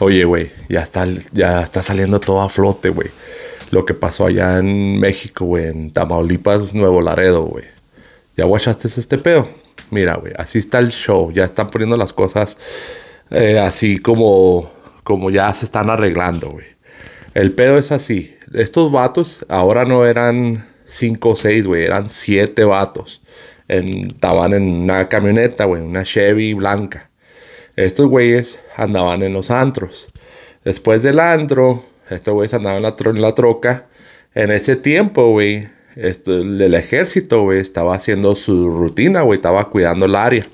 Oye, güey, ya está, ya está saliendo todo a flote, güey. Lo que pasó allá en México, güey, en Tamaulipas, Nuevo Laredo, güey. ¿Ya guachaste este pedo? Mira, güey, así está el show. Ya están poniendo las cosas eh, así como, como ya se están arreglando, güey. El pedo es así. Estos vatos ahora no eran cinco o seis, güey, eran siete vatos. estaban en una camioneta, güey, una Chevy blanca. Estos güeyes andaban en los antros. Después del antro, estos güeyes andaban en la, troca. En ese tiempo, güey, el ejército, güey, estaba haciendo su rutina, güey, estaba cuidando el área.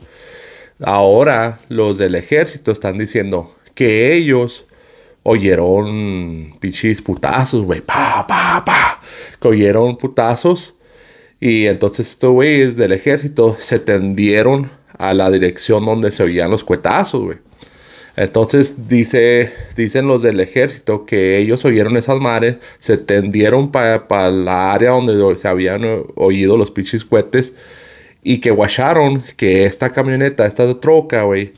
Ahora los del ejército están diciendo que ellos oyeron pichis putazos, güey, pa, pa, pa, que oyeron putazos. Y entonces estos güeyes del ejército se tendieron a la dirección donde se oían los cuetazos, güey. Entonces dice, dicen los del ejército que ellos oyeron esas mares, se tendieron para la área donde se habían oído los pinches cuetes. y que guacharon que esta camioneta, esta troca, güey,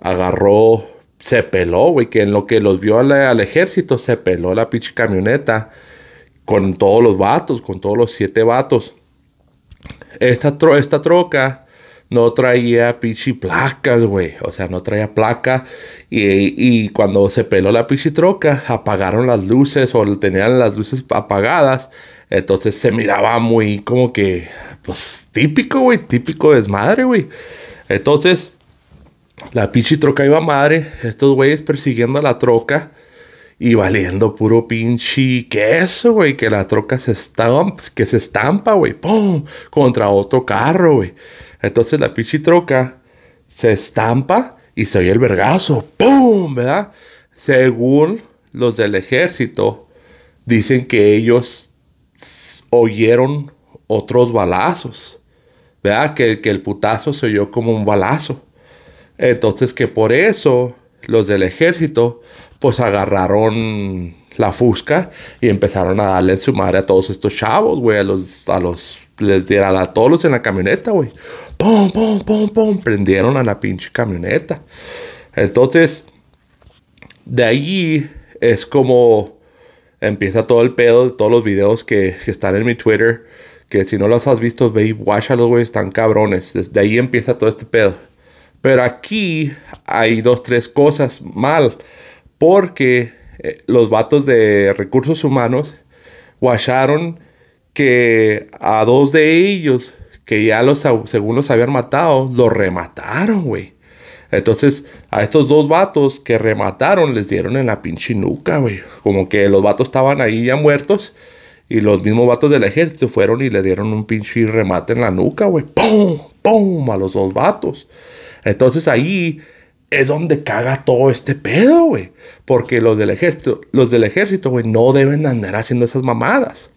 agarró, se peló, güey, que en lo que los vio al, ejército se peló la pinche camioneta con todos los vatos, con todos los siete vatos. Esta, esta troca no traía pichi placas, güey. O sea, no traía placa. Y, cuando se peló la pichi troca, apagaron las luces o tenían las luces apagadas. Entonces se miraba muy como que, pues típico, güey, típico desmadre, güey. Entonces, la pichi troca iba madre, estos güeyes persiguiendo a la troca. Y valiendo puro pinche queso, güey. Que la troca se estampa, que se estampa, güey. ¡Pum! Contra otro carro, güey. Entonces la pinche troca se estampa y se oye el vergazo. ¡Pum! ¿Verdad? Según los del ejército, dicen que ellos oyeron otros balazos. ¿Verdad? Que, que el putazo se oyó como un balazo. Entonces que por eso los del ejército, pues agarraron la fusca y empezaron a darle su madre a todos estos chavos, güey, a los, a los, les dieron a todos los en la camioneta, güey. Pum, pum, pum, pum, prendieron a la pinche camioneta. Entonces, de ahí es como empieza todo el pedo de todos los videos que, están en mi Twitter. Que si no los has visto, ve y güey, están cabrones. Desde ahí empieza todo este pedo. Pero aquí hay dos, tres cosas mal, porque eh, los vatos de recursos humanos guacharon que a dos de ellos, que ya los, según los habían matado, los remataron, güey. Entonces, a estos dos vatos que remataron, les dieron en la pinche nuca, güey. Como que los vatos estaban ahí ya muertos. Y los mismos vatos del ejército fueron y le dieron un pinche remate en la nuca, güey. ¡Pum! ¡Pum! A los dos vatos. Entonces ahí es donde caga todo este pedo, güey. Porque los del ejército, los del ejército, güey, no deben andar haciendo esas mamadas.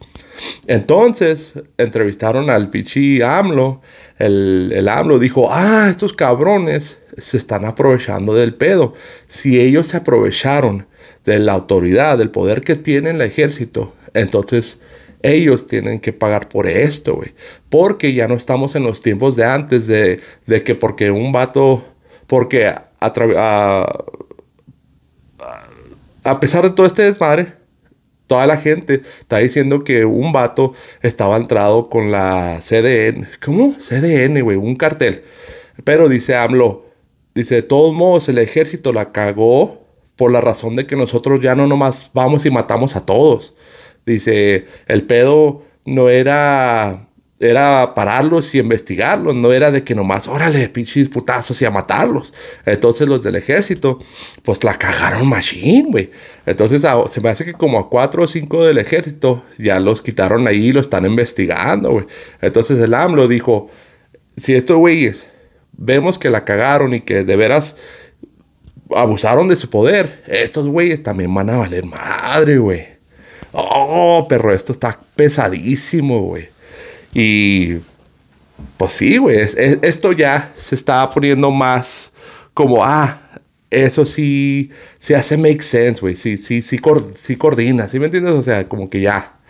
Entonces, entrevistaron al pichi AMLO. El, el AMLO dijo, ah, estos cabrones se están aprovechando del pedo. Si ellos se aprovecharon de la autoridad, del poder que tiene el ejército, entonces ellos tienen que pagar por esto, güey. Porque ya no estamos en los tiempos de antes de, que porque un vato, porque a, a, a pesar de todo este desmadre, toda la gente está diciendo que un vato estaba entrado con la CDN. ¿Cómo? CDN, güey, un cartel. Pero dice AMLO, dice, de todos modos el ejército la cagó por la razón de que nosotros ya no nomás vamos y matamos a todos. Dice, el pedo no era era pararlos y investigarlos, no era de que nomás, órale, pinches putazos y a matarlos. Entonces los del ejército, pues la cagaron machine güey. Entonces se me hace que como a cuatro o cinco del ejército ya los quitaron ahí y lo están investigando, güey. Entonces el AMLO dijo, si estos güeyes vemos que la cagaron y que de veras abusaron de su poder, estos güeyes también van a valer madre, güey oh, perro, esto está pesadísimo, güey. Y pues sí, güey, esto ya se está poniendo más como, ah, eso sí, se sí hace make sense, güey, sí, sí, sí, sí coordina, ¿sí me entiendes? O sea, como que ya